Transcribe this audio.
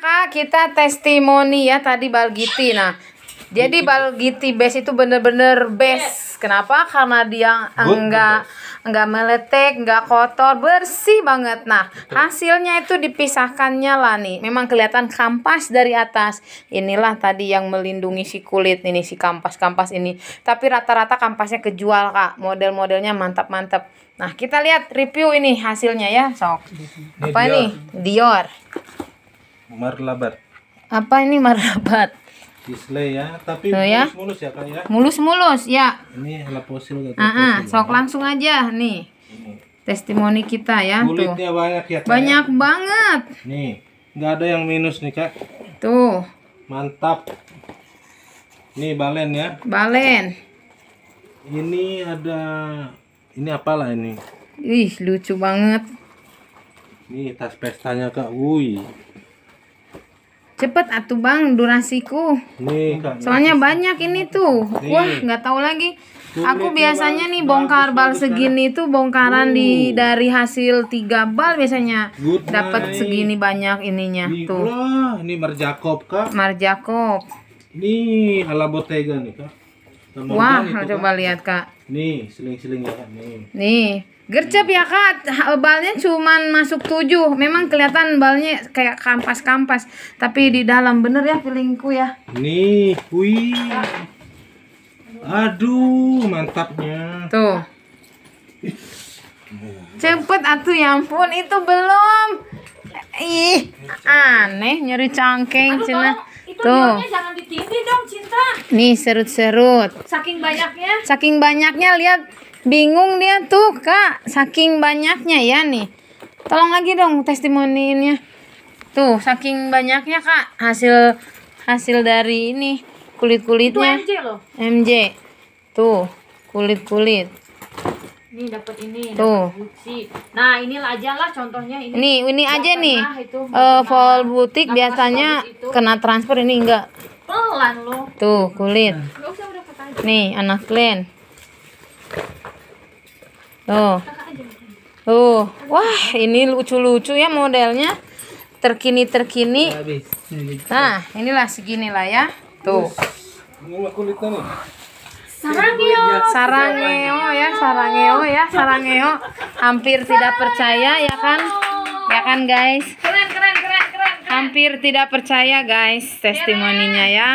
Kak, kita testimoni ya tadi Balgiti. Nah, jadi Balgiti base itu bener-bener best Kenapa? Karena dia enggak enggak meletek, enggak kotor, bersih banget. Nah, hasilnya itu dipisahkannya lah nih. Memang kelihatan kampas dari atas. Inilah tadi yang melindungi si kulit ini si kampas-kampas ini. Tapi rata-rata kampasnya kejual, Kak. Model-modelnya mantap-mantap. Nah, kita lihat review ini hasilnya ya, sok. Apa ini? Dior marlabat apa ini marlabat display ya tapi ya. mulus mulus ya kak ya mulus mulus ya ini laposil gitu uh sok langsung aja nih ini. testimoni kita ya kulitnya tuh. banyak ya kak, ya. banyak ya. banget nih nggak ada yang minus nih kak tuh mantap nih balen ya balen ini ada ini apalah ini ih lucu banget ini tas pestanya kak wui Cepet atuh Bang durasiku. Nih. Soalnya banyak ini tuh. Nih. Wah, nggak tahu lagi. Aku biasanya nih bongkar bal segini tuh bongkaran uh. di dari hasil tiga bal biasanya dapat segini banyak ininya nih, tuh. Wah, ini marjakop kak. Marjakop. Nih ala botega nih kak. Wah, coba lihat kak. Nih, seling-seling ya kak. Nih. Nih, Gercep ya kak, balnya cuma masuk tujuh. Memang kelihatan balnya kayak kampas-kampas, tapi di dalam bener ya feelingku ya. Nih, wih. Aduh, mantapnya. Tuh. Cepet atuh ya ampun, itu belum. Ih, aneh nyari cangking Cina. Tuh. jangan Nih serut-serut. Saking banyaknya. Saking banyaknya lihat bingung dia tuh kak. Saking banyaknya ya nih. Tolong lagi dong testimoninya. Tuh saking banyaknya kak hasil hasil dari ini kulit kulitnya. Itu MJ loh. MJ. Tuh kulit kulit. Ini dapat nah, ini. Tuh. Nah, inilah aja lah contohnya ini. Nih, ini aja nih. Itu, uh, eh, full butik biasanya kena transfer ini enggak pelan lo tuh kulit nih anak kalian tuh tuh wah ini lucu-lucu ya modelnya terkini terkini gitu. nah inilah segini lah ya tuh Sarangeo. Sarangeo ya, Sarangeo ya, Sarangeo. Hampir tidak percaya ya kan? Ya kan guys? hampir tidak percaya guys testimoninya ya